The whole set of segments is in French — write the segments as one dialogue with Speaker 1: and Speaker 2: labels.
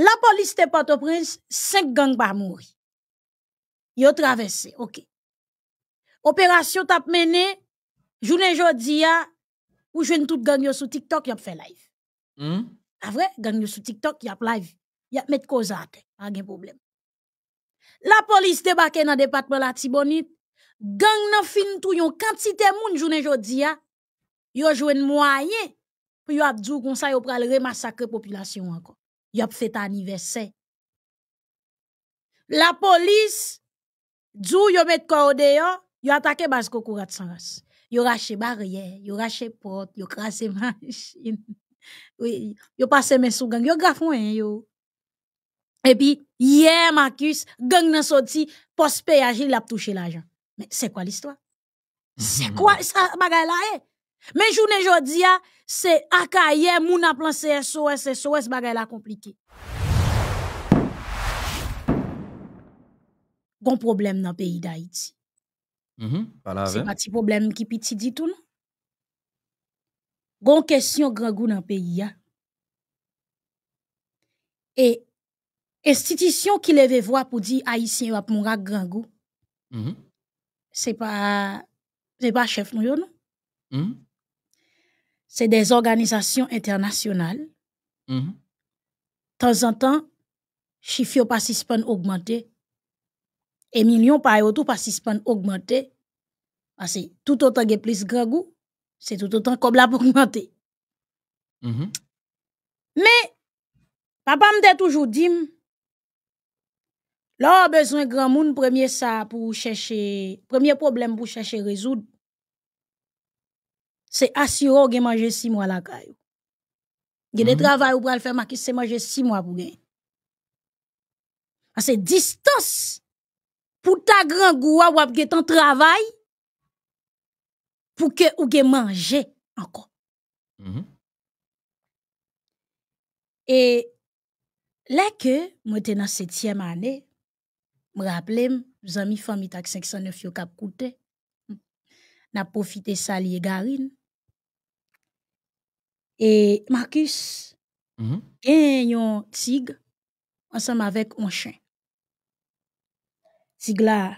Speaker 1: La police te Port-au-Prince, 5 gang mourir. mouri. Yo traversé, ok. Opération tap mené, jounen jodi ou jeune tout gang yo sou TikTok, yap fait live. Mm? vrai, gang yo sou TikTok, fait live. Y'a met koza te, a gen problème. La polis te bake nan département la Tibonite, gang nan fin tou yon quantité moun jounen jodi yo jwen moyen, pou yo ap djou kon sa yo pral remassacre population encore. Ils a fait anniversaire. La police, d'où y met mis de y a attaqué basse courant sans ras. Yo barrière, y rache porte, ils ont machine. Oui, passe passé mes sous gang, y a Et puis, hier, Marcus, gang nan sorti, poste, péage il a touché l'argent. Mais c'est quoi l'histoire? C'est quoi ça, bagaille là? Eh? Mais je aujourd'hui, dis, c'est akaye moun ap plan SOS, SOS, bagay la compliqué. Gon problème nan pays d'Haïti
Speaker 2: mhm. C'est Mm -hmm,
Speaker 1: se qui problème ki piti tout tout. Gon kesyon grangou nan peyi ya. Et institution ki leve voix pou di Haitien ap moun rak grangou. Mm -hmm. c'est pas pas chef nou yo mhm c'est des organisations internationales. Mm-hmm. De temps en temps, chiffres participants augmenté. Et millions par tout pas. augmenté. Parce que tout autant que plus grand goût, c'est tout autant comme la pour augmenter. Mm-hmm. Mais, papa m'a toujours dit, là, besoin grand monde, premier ça pour chercher, premier problème pour chercher résoudre, c'est ou de manger six mois la caille. Il y a ou pour pour faire c'est manger six mois pour gagner. C'est distance pour ta grand goua ou ap ton travail pour que ou mangez encore. Mhm. Et là que moi te dans 7e année, me rappelé, mes amis famille tak 509 yo kap koute, na profite ça lié garine. Et Marcus, mm -hmm. un tigre ensemble avec un chien. Tigre là,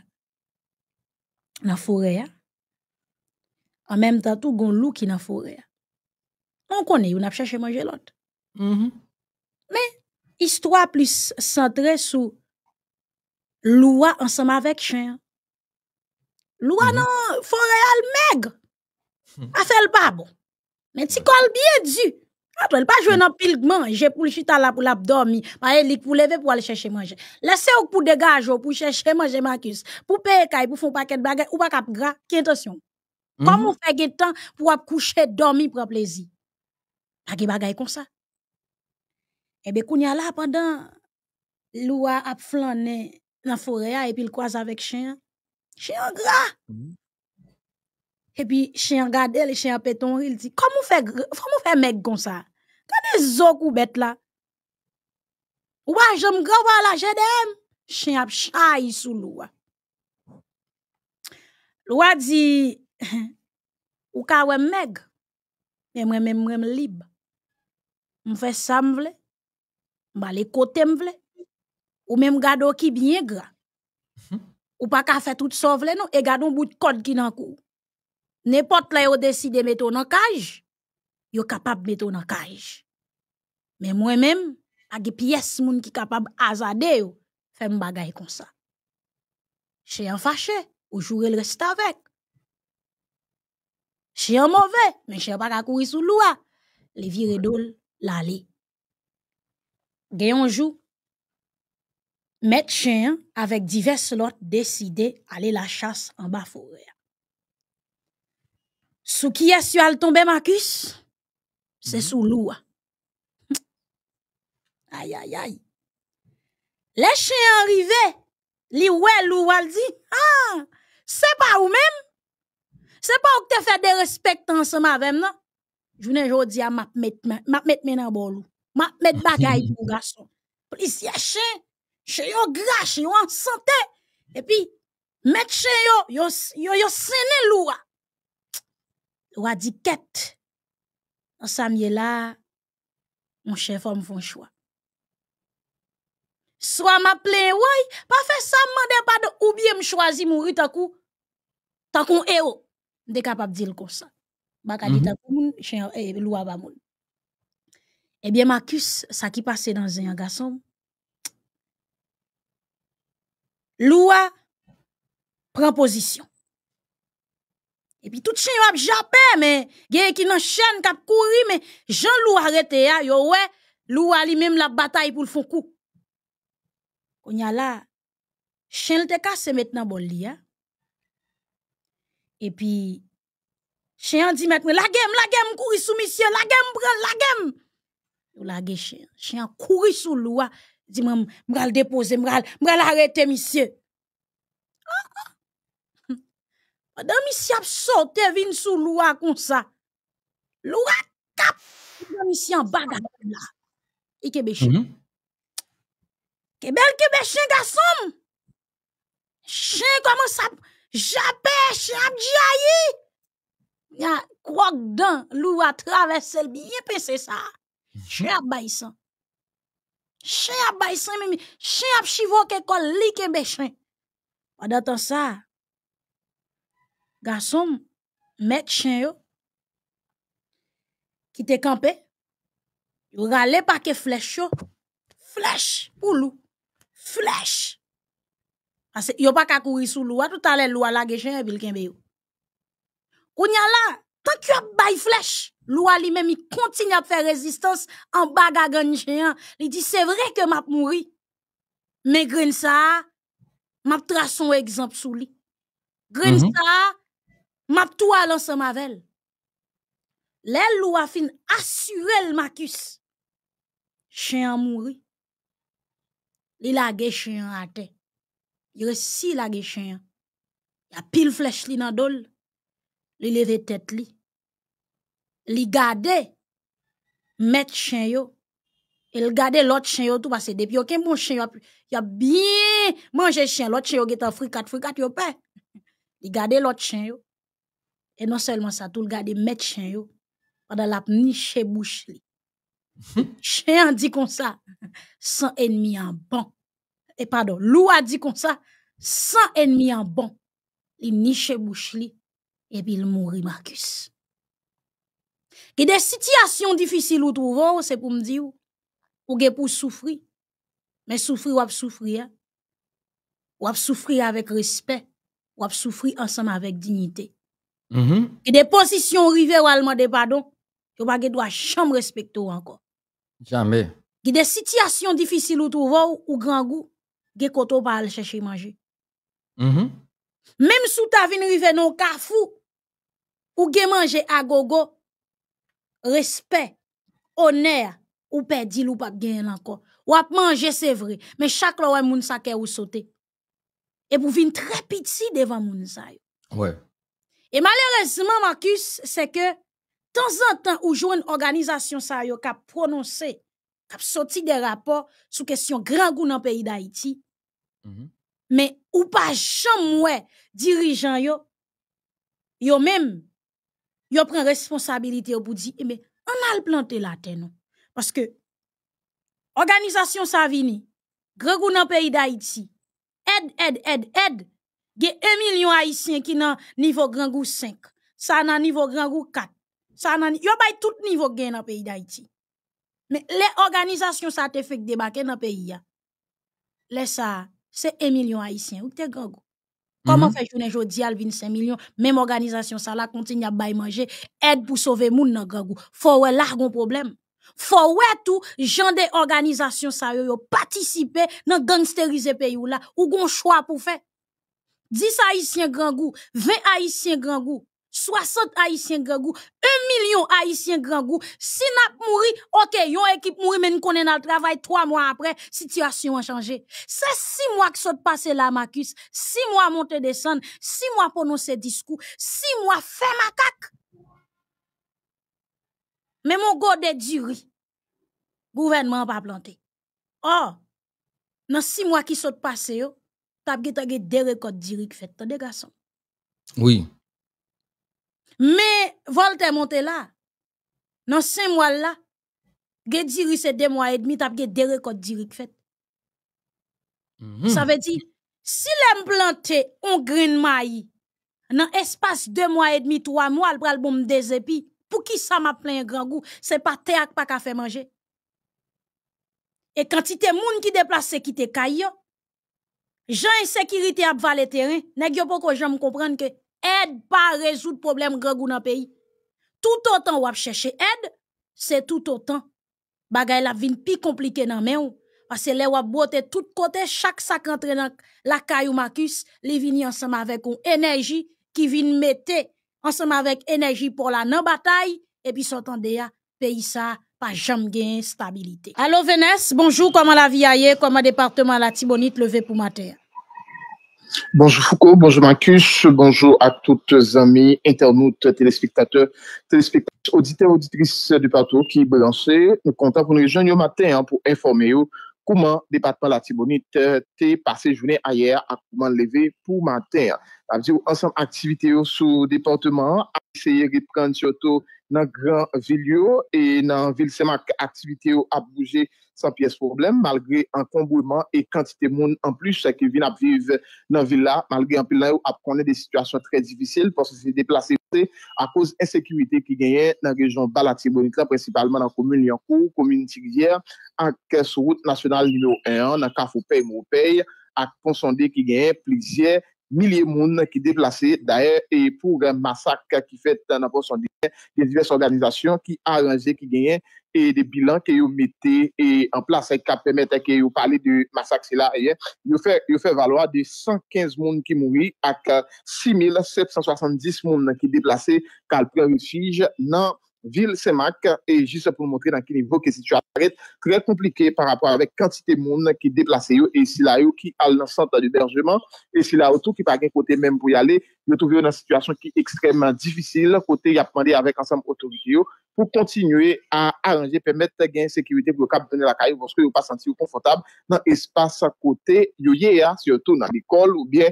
Speaker 1: dans la forêt. Hein. En même temps, tout un loup qui dans la forêt. Hein. On connaît, on a cherché manger l'autre. Mm-hmm. Mais, histoire plus centrée sur Loua ensemble avec chien. Hein. Loua mm mm-hmm. non, forêt maigre. A mm-hmm. fait le pas bon. Mais tu colles bien du. Après, pas jouer dans pile manger pour le chita là pour l'abdormir. Pas elle pour lever pour aller chercher manger. laissez vous pour dégager oh, pour chercher manger Marcus. Pour payer caille pour faire paquet de bagarre ou pas cap gras. Qui intention mhm. Comment on fait que gain temps pour coucher dormir pour plaisir Pas de bagarre comme ça. Et eh ben a là pendant loua a flané dans forêt et puis il croise avec chien. Chien gras. Mhm. E pi chen yon gade, le chen yon peton, il di, kom ou fe meg kon sa? Kade zok ou bet la? Ou waj jom gwa wala jen dem? Chen ap chay sou lwa. Lwa di, ou ka wem meg, mwen mwen mwen mwen liba. Mwen fe sam vle, mwen bale kote mwen vle, ou mwen mwen gado ki bine gra. Hmm. Ou pa ka fe tout so vle nou, e gado mwen mwen mwen mwen liba. N'importe là, yo de mettre en cage, yo capable mettre en cage. Mais moi-même, avec des pièces moun capables capable de faire des choses comme ça. Chez un fâché, ou jouez le reste avec. Chez un mauvais, mais chez pas courir sous loi, les virer dol l'aller. Gayon joue. maître chien avec diverses lotes décidé aller la chasse en bas forêt qui qui ce que al tombé Marcus? C'est mm-hmm. sous l'eau. Aïe, aïe, aïe. Les chiens arrivés, li ouais lou elle ah, c'est pas ou même? C'est pas ou te fait des respect ensemble avec, nan? Je jodi a ma mettre ma bolou. Ma met bagay pou gason. Plis ya chen, chiens, yo e Et yo, yo, yo, sene ou a dit quête. en là mon chef homme font choix. Soit m'appeler, ouais, pas faire ça, m'en pas de ou bien m'choisir mourir tant coup, tant Je est haut, capable de dire comme ça. ta suis mon est loi va moun. Eh bien, Marcus, ça qui passe dans un garçon, L'oua prend position. E pi tout chen yo ap japer men, geye ki nan chen kap kouri men, jen lou arete ya, yo we lou ali mem la batay pou l'fon kou. Konya la, chen lte kase met nan bol li ya, e pi chen yon di met men, lagem, lagem kouri sou misye, lagem, lagem, lagem, chen yon kouri sou lou wa, di men mral depose, mral arete misye. Madame ici a sauté vin sous loi comme ça. Loi cap. Madame ici en bagarre là. Et que bêche. Mm Que belle que garçon. Chien comment ça jappé chien abdiayi. Ya croque dans loi traverser bien pensé ça. Chien abaisse. Chien abaisse même chien ap chivoke kol li que Pendant ça, garçon met chien yo qui te campé yo pas que flèche flèche pour lui. flèche parce a pas qu'à courir sous l'eau. tout à l'heure l'eau a la gèchen hein, bil kembe yo tant que ap bay flèche même il continue à faire résistance en bagagan chien hein. il dit c'est vrai que m'a mouri mais grain ça m'a tra son exemple sou li
Speaker 3: grain ça
Speaker 1: map tou alon se mavel, lèl ou wafin asyrel makis, chen yon mouri, li lage chen yon ate, yon si lage chen yon, yon pil flech li nan dol, li leve tet li, li gade, met chen yon, e li gade lot chen yon tou, yon se depi yon ke moun chen yon, yon biy mounje chen, lot chen yon getan frikat frikat yon pe, li gade lot chen yon, Et non seulement ça, tout le gars met chien, yo, pendant la niche bouche li. comme ça, sans ennemi en bon. Et pardon, lou a dit comme ça, sans ennemi en bon. Les niches bouche et puis puis il mouri Marcus. et des situations difficiles ou trouvo, c'est pour me ou, ou ge pou souffrir, souffrir souffrir ap souffrir, hein. Ou ap souffrir avec respect, ap souffrir ensemble avec dignité. Mm -hmm. Et des positions rivées ou pardon, pardon, tu pas doit chambre respecter encore. Jamais. Il des situations difficiles ou trouver ou grand goût, des koto pas aller chercher manger. Mm -hmm. Même sous ta vin rive non carrefour ou ge manger à gogo, respect, honneur ou perdi ou pas gagner encore. Ou ap manger c'est vrai, mais chaque fois moun sa ou sauter. Et vous venez très petit devant moun sa. Ouais. Et malheureusement, Marcus, c'est que de temps en temps, ou une organisation sa yo ka prononcé, ka sorti de rapports sou question grand dans le pays d'Haïti, mhm. Mais, -hmm. ou pas jamais dirigeant, yo, yo même, yo pren responsabilité ou pou di, eh, mais on a le la tête Parce que organisation sa vini, grand dans le pays d'Haïti, aide, aide, aide, aide, a 1 million haisyen qui nan niveau grand gou 5. Sa nan niveau grand gou 4. Sa nan, yo bay tout niveau gen nan pays d'Haïti. Men, les organisations sa te fek debake nan peyi ya. Les sa, se 1 million haisyen. Ou te grand gou. Koman mm -hmm. fè jounen jodi al 25 millions? Même organisation sa la continue à bay manje, Aide pou sauver moun nan grand gou. Fò wè largon problème. Fò wè tout, jande organisations les sa yo yo nan gangsterize peyi ou la, ou gon choix pou faire. 10 Haïtiens grand goût, 20 Haïtiens grand goût, 60 Haïtiens grand goût, 1 million Haïtiens grand goût. Si n'a mouri, OK, yon équipe mouri mais nous connaissons le travail 3 mois après, situation a changé. C'est 6 mois qui sont passés là Marcus, 6 mois monter descendre, 6 mois prononcer discours, 6 mois faire cac Mais mon gode Le Gouvernement pas planté. oh dans six mois qui sont passés tap ge tage des records d'Irik fait des garçons. Oui. Mais Voltaire monté là. Dans 5 mois là, ge d'Irik c'est 2 mois et demi tap ge des records d'Irik fait. Mm Ça veut dire si l'aime planter on grain maïs dans espace 2 mois et demi, 3 mois, il prend le bon des épis. Pour qui ça m'a plein grand goût, c'est pas terre pas qu'à faire manger. Et quantité moun qui déplace qui te kayo, Jean insécurité a valer terrain, nèg yo poko jam comprendre que aide pas résoudre problème grand dans pays. Tout autant on ap chercher aide, c'est tout autant bagay la vin pi compliqué nan men ou parce que les ou bote tout côté chaque sac rentre dans la caillou Marcus, les vini ensemble avec une énergie qui vient mettre ensemble avec énergie pour la non bataille et puis s'entendre pays ça pas jamais stabilité. Allô Vénès, bonjour, comment la vie aille, comment département la Tibonite levé pour matin?
Speaker 4: Bonjour Foucault, bonjour Marcus, bonjour à toutes amis, internautes, téléspectateurs, téléspectateurs, auditeurs, auditrices du partout qui branchent. Nous comptons pour nous rejoindre matin hein, pour informer vous comment le département de la Tibonite euh, est passé journée hier à comment lever pour matin. Ça ensemble activité au département, Seye ripren choto nan gran vil yo e nan vil seman ki aktivite yo ap bouje san pi es problem malgre an konbouman e kantite moun an plus seke vi nan ap vive nan vil la malgre an pil la yo ap konne de situasyon tre difficile pou se se deplase. Akoz ensekuiti ki genye nan rejon balati bonita presipalman nan komune liankou, komune tigvye, an kes route nasyonal lino en an, nan kaf ou pey mou pey, ak konsonde ki genye plizye. Milye moun ki deplase da e, e pou masak ki fet nanpon son diyen, de divers organizasyon ki aranje ki genyen, e de bilan ki yo mette, e anplase kapemete ki yo pale de masak se la, yo fè valwa de 115 moun ki moui, ak 6.770 moun ki deplase, kalpè refij nanpon. Vil Semak, e jist pou mwontre nan ki nivou ke si tu arret, kre komplike par rapport avek kantite moun ki deplase yo e si la yo ki al nan santa di berjeman e si la otou ki pa gen kote menm pou y ale yo touvi yo nan sitwasyon ki ekstremman difisil, kote ya prende avek ansam otorji yo pou kontinue mm-hmm. a aranje, pemete gen sekwite blokab pou tene la kayo vonske yo pa santi yo konfotab nan espase kote yo ye ya si yo tou nan likol ou bie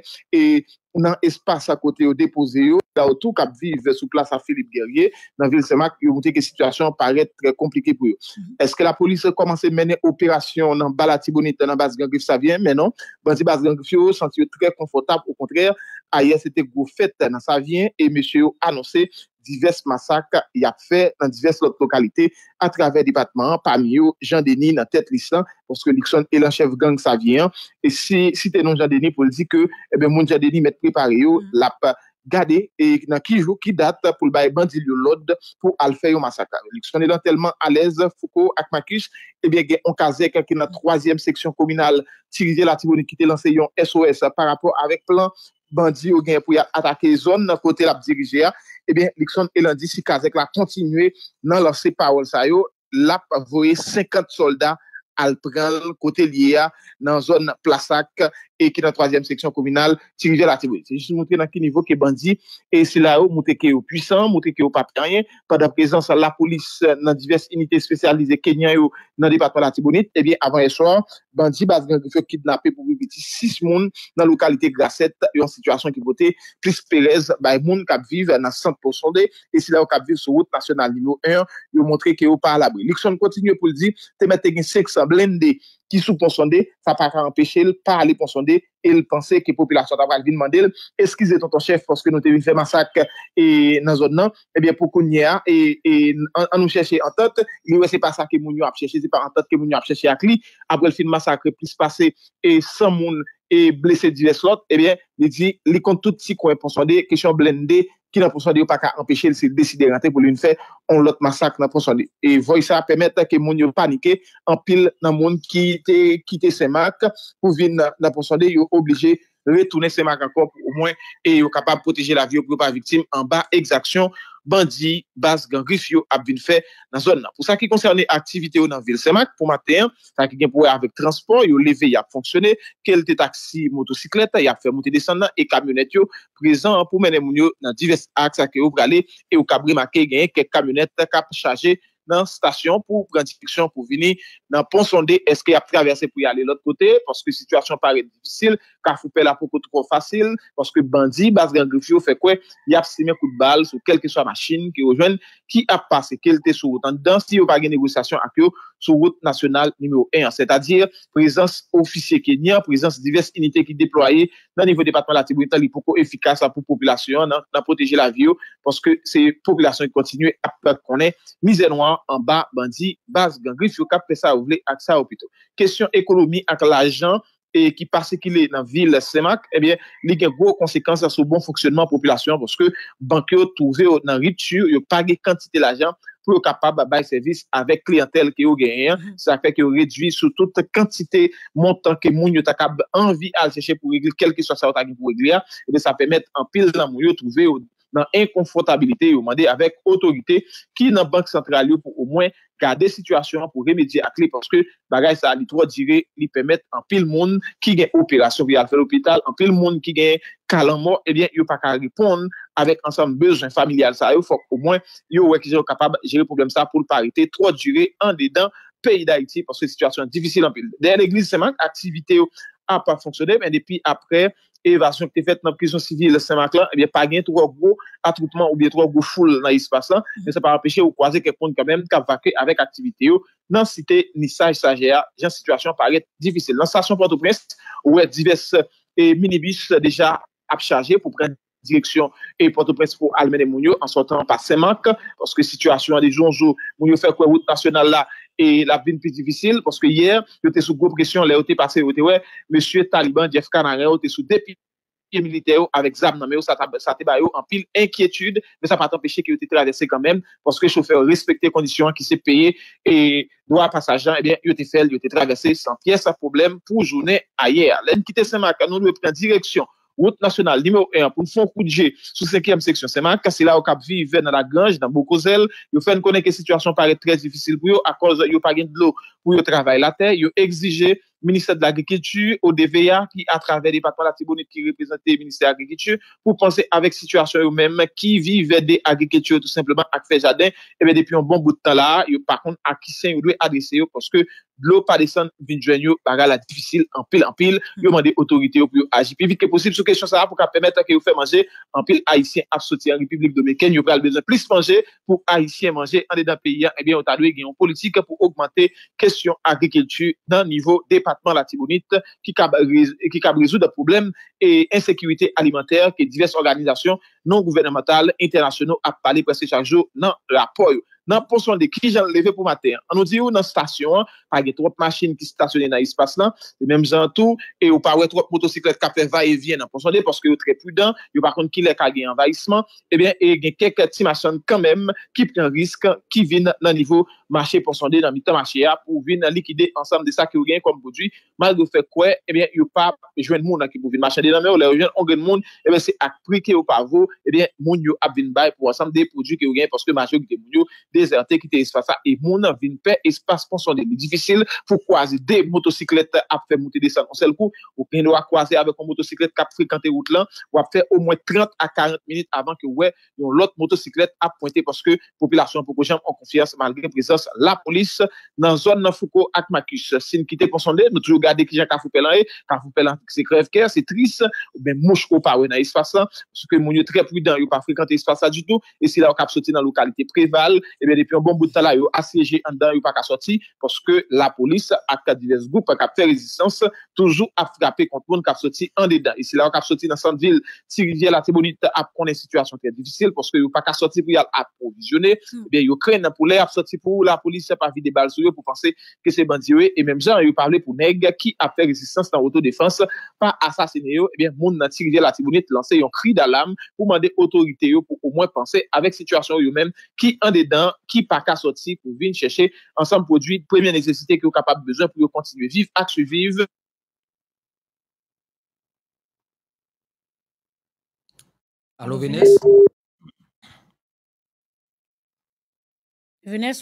Speaker 4: nan espase kote yo depoze yo la wotou kap vive sou klasa Filip Gerge nan vilsemak yo mwote ki sitwasyon paret tre komplike pou yo eske la polise komanse menen operasyon nan balati bonite nan bas gangrif sa vyen menon, bas gangrif yo santi yo tre konfotab, ou kontrere ayer se te gou fèt nan Savien e mèche yo anonsè divers massak y ap fè nan divers lokalite a travèr debatman pami yo Jean Denis nan tèt l'Island porske Lixon e lan chèv gang Savien e si te nou Jean Denis pou l'di ke moun Jean Denis mèt pripare yo lap gade e nan ki jou ki dat pou l'bay bandil yo lod pou al fè yo massak Lixon e lan telman alèz Foukou ak Makis e bè gen onkazè kè kè nan 3èm seksyon kominal tirize la tibounikite lan se yon SOS par rapport avèk plan bandi ou gen pou yal atake zon nan kote lap dirije a, ebyen eh Likson el an disi kazek la kontinue nan lase pa ou sa yo, lap voye 50 solda al pral kote liye a nan zon plasak. e ki nan 3e seksyon kominal ti rive la tibonite. Jis mwote nan ki nivou ki bandi, e si la ou mwote ki yo pwisan, mwote ki yo papkanyen, pa da prezans la polis nan divers unité spesyalize kenyan yo nan departman la tibonite, e bi avan eswan, bandi bazgan koufè ki dnape pou biviti 6 moun nan lokalite Graset, yo an situasyon ki bote, Chris Perez, bay moun kapviv nan 100% de, e si la ou kapviv sou route nasyonal lino 1, yo mwote ki yo pa alabri. Likson kontinye pou ldi, te mette gen seksyon blende, ki sou pon sonde, sa pa ka empeshe l, pa ale pon sonde, el pense ke populasyon tabal vin mande l, eskize ton ton chef koske nou te vi fè masak e, nan zon nan, ebyen pou kon nye a, e, e, an nou chèche an tot, mi wè se pa sa ke moun yo ap chèche, se pa an tot ke moun yo ap chèche ak li, ap wè l fi de masak ki se pase, e san moun E blese di les lot, ebyen, eh li di, li kontouti kwen ponsande, kishan blende, ki nan ponsande yo pa ka empeshe li se deside yate pou li yon fè, on lot masak nan ponsande. E voy sa pemet ke moun yo panike, an pil nan moun ki te semak, pou vin nan ponsande yo oblije retoune semak an konp ou mwen, e yo kapab poteje la viyo pou pa viktim an ba exaksyon. bandi, bas, gangrif yo ap vin fè nan zon nan. Pou sa ki konserne aktivite yo nan Vilsemak pou maten, sa ki gen pou avek transport, yo leve yap fonksyonè, kel te taksi motosikleta, yap fè mouti desan nan, e kamyonet yo prezant pou menemoun yo nan divers aks ake yo brale, e yo kabri makè gen ke kamyonet kap chaje nan stasyon pou grandifiksyon pou vini, nan pon sonde eske y ap travese pou y ale lot kote, paske sitwasyon pare diffisil, ka foupe la pou kote pou fasil, paske bandi bas gen grifyo fe kwe, y ap sime kout bal sou kelke so a machin ki yo jwen, ki ap pase kelte sou wotan, dan si yo pale negosasyon ak yo, sou route nasyonal nimeyo en. Se ta dir, prezans ofisye kenyan, prezans divers inite ki deploye nan nivou depatman la Tiburita li poko efikas la pou populasyon nan proteje la vyo poske se populasyon yon kontinye apak konen, mize noan an ba bandi, baz gangri, fyo kap presa ou vle ak sa wapito. Kesyon ekolomi ak la jan, e ki pase ki le nan vil semak, e bien, li gen gwo konsekans la sou bon foksyonman populasyon poske bankyo touze yo nan ritu, yo page kantite la jan, pou yo kapab ba bay servis avèk klientel ki yo genyen. Mhm. Sa fè ki yo redvi sou tout kantite montan ki moun yo takab anvi al seche pou regle kel ki sa sa wot agi pou regle. E de sa pèmèt anpil nan moun yo trouve yo nan enkonfrontabilite yo mande avèk otorite ki nan bank central yo pou ou mwen kade situasyon pou remedye akli porske bagay sa li twa dire li pèmèt anpil moun ki genye operasyon vi al fèl opital, anpil moun ki genye operasyon. kalan mo, ebyen, eh yo pa ka ripon avek ansan bezon familial sa yo, fok ou mwen, yo wèk jero kapab jere problem sa pou l'parite tro djure an de dan peyi da iti, paswe situasyon divisil an pil. De an eglise semak, aktivite yo a pa fonksyone, men depi apre evasyon ki te fet nan pkison sivil semak lan, ebyen, eh pa gen tro gwo atroutman ou bie tro gwo foul nan yi mm-hmm. sepas lan, men se pa rapeshe ou kwaze kèpon kèmèm kap vake avèk aktivite yo, nan site ni saj sajè ya, jan situasyon parè divisil. Nansasyon pwant ou prens, ap chaje pou pren direksyon e pote prens pou almen e moun yo an sotan pa Semak, porske situasyon de jounjou, moun yo fè kouè route nasyonal la, e la bin pi divisil, porske yè, yo te sou goup presyon, le yo te pase, yo te wè, monsye taliban, Jeff Kanaren, yo te sou depil, yè milite yo, avek Zab Nameyo, sa te bayo, an pil enkyetude, me sa patan peche ki yo te travesse kanmen, porske chou fè respektè kondisyon ki se peye, e nou a pasajan, yo te fèl, yo te Routes nasyonal, di mè ou en, pou n'fon koujè sou 5èm seksyon, seman, kase la ou kap vi ve nan la ganj, nan mou kozel, yo fèn konen ke situasyon pare trèz difisil pou yo, a koz yo pagin d'lo pou yo travay la tè, yo exije Ministè de l'Agrikétu ou d'EVEA ki a travè Departement Latibonite ki reprezentè Ministè Agrikétu pou panse avèk situasyon yo mèm ki vi ve de Agrikétu tout simpleman ak fè jaden, epè depè yon bon bout de tan la, yo par kon ak kisen yo dwe adrese yo koske Lo, Parisan vinjwen yo baga la difisil anpil-anpil. Yo hmm. mande otorite yo pou yo ajipi. Vite ke posib sou kesyon sa a pou ka pemetan ke yo fè manje anpil haisyen a soti an Republik Domeken. Yo pral bezan plis manje pou haisyen manje an de dan peyi an. Ebyen, yo talwe genyon politik pou augmante kesyon agrikiltu nan nivou departman latibonite ki kab rezou da poublem e insekuitè alimentèr ke divers organizasyon non-gouvernemental internasyonou ap pale presse chanjou nan rapoyou. nan ponson de ki jan leve pou mater. An nou di ou nan stasyon, pa ge trot machin ki stasyon e nan espas lan, e mem jan tou, e ou pa we trot motosiklet kape va e vye nan ponson de, porske yo tre pwidan, yo pa kon ki lek a ge envayisman, e ben e gen keke ti machin kanmem, ki pren risk, ki vin nan nivou machin ponson de, nan mitan machin ya, pou vin nan likide ansam de sa ki ou gen kom prodwi, malgo fe kwe, e ben yo pa jwen moun an ki pou vin machin de, nan me ou le jwen on gen moun, e ben se ak prike yo pa vo, e ben moun yo ap vin bay pou ansam de zerte ki te isfasa e moun vini pe espas konsonde. Li difisil pou kwasi de motosiklet ap fe mouti de san konsel kou. Ou ki nou a kwasi ave kon motosiklet kap frekante out lan. Ou ap fe ou mwen 30 a 40 minit avan ki wè yon lot motosiklet ap pwente paske populasyon pou kwenjam an konfiyans mal gen prezons la polis nan zon nan foko ak makis. Sin ki te konsonde nou toujou gade ki jan kafou pelan e. Kafou pelan ki se krev kèr. Se tris. Ou ben mouch ko pa wè nan isfasa. Pwese ke moun yo trep wou dan yon pa frekante isfasa di tou. E Eh Depi yon bon boutan la, yo a seje yon dan yo pa ka soti, poske la polis ak ka divers group, ak ka pte rezistans toujou a frape kont moun ka soti an de dan. Isi la, yo ka soti nan san vil tirivye la tibounite ap konen situasyon ki an difisil, poske yo pa ka soti pou yon aprovisione, yo kren nan pou lè a soti pou la polis ap avide bal sou yo pou panse ke se bandi we, e menm zan yo pable pou neg ki a pte rezistans nan autodefans, pa asasine yo, moun nan tirivye la tibounite lanse yon kri dalam pou mande otorite yo pou ou mwen panse avek situasyon qui pas qu'à sortir pour venir chercher ensemble produit première nécessité que vous capable besoin pour continuer vivre à survivre. Allô Venesse.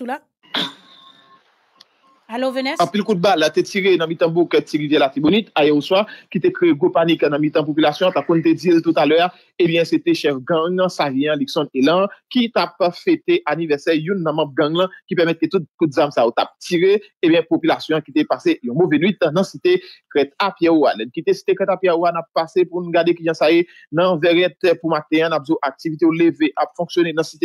Speaker 1: ou là? Hallo, Vénez. Eh eh a pil
Speaker 4: kout bal, te tire nan mi tan bou ke tire vye la tribounit, aye ou swa, ki te kre go panik nan mi tan populasyon, ta kon te dire tout alè, ebyen, se te chèv gang, nan sa riyan, likson elan, ki ta pa fète aniversè youn nan map gang lan, ki pèmète ke tout kout zam sa ou tap tire, ebyen, populasyon ki te pase yon mou venuit, nan se te kret ap ya ouan. Nen ki te se te kret ap ya ouan, nan se te kret ap ya ouan ap pase, pou nou gade ki jan sa yè nan verète pou matè, nan ap zo aktivite ou leve ap fonksyonè, nan se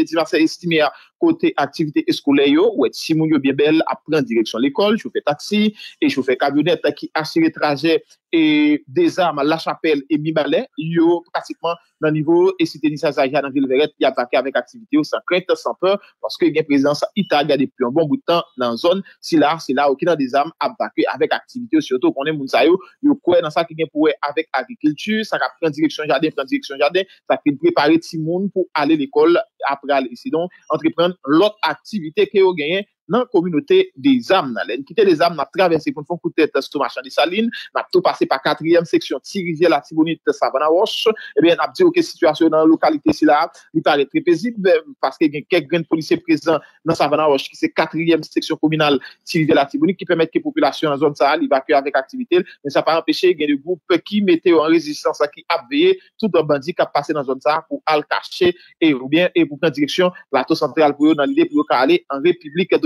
Speaker 4: Chou fè taksi, chou fè kabyonet, tak ki asire trajet e dezam la chapel e mi balè. Yo pratikman nan nivou e sitenisa Zagia nan Vilveret, yabzake avèk aktivite yo, sa krenk ta sanpe, paske gen prezidansa Ita, yade pou yon bon boutan nan zon, si la, si la, okina dezam abzake avèk aktivite yo, siyoto konen moun sayo, yo kwen an sa ki gen pou wè avèk agrikiltu, sa ka pren direksyon jaden, pren direksyon jaden, sa ki prepare ti moun pou ale l'ekol apre ale. Si don, entrepren l'ot aktivite ki yo genyen, nan kominote de zam nan len. Kite de zam nan travesi pou nou foun koutet stoumachan di salin, nan tou pase pa katriyem seksyon tirizye la tibouni te Savanawosh. Eh e ben ap diyo ke situasyon nan lokalite si la, ni pale trepezi, eh, paske gen kek gen polise prezant nan Savanawosh ki se katriyem seksyon kominal tirizye la tibouni ki pemet ke populasyon nan zon sa al, evakwe avèk aktivite. Men sa pa anpeche gen de goup ki mete yo an rezistans a ki ap veye, tout dan bandi ka pase nan zon sa al pou al kache e ou bien e pou kon direksyon lato sentral pou yo nan lile pou yo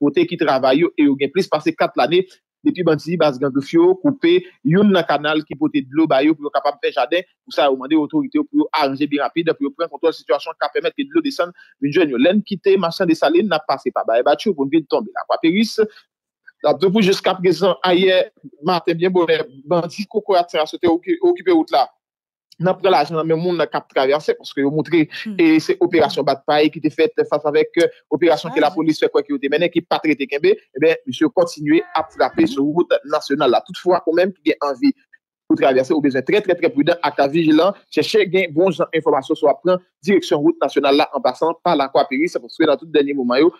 Speaker 4: Pote ki travay yo e yo gen plis pase kat l ane. Depi bantisi bas gen kofyo, koupe, yon nan kanal ki pote dlo bayo pou yo kapap pe jade. Pou sa yo mande otorite yo pou yo arje bi rapide pou yo pren kontrol situasyon kapemet ki dlo desan. Mwen jwen yo len kite, masan desale, na pase pa baye bachyo pou yon gen tombe la. Kwa peris, la dupou jes kapgesan aye, mante mwen boner, bantisi koko atrasote okipe outla. nan prelaj nan men moun nan kap traverse, pwoske yo mwotre, hmm. e se operasyon bat paye, ki te fete fap avèk euh, operasyon ah. ki la polis fèk wak yo te menè, ki patre te kembe, e ben, mi se kontinuè a frape sou route nasyonal la. Tout fwa kon men, ki gen anvi. pour traverser au besoin très, très, très prudent, acte vigilant, chercher gain bon genre information soit prendre direction route nationale là en passant par la croix c'est se que dans tout dernier moment, au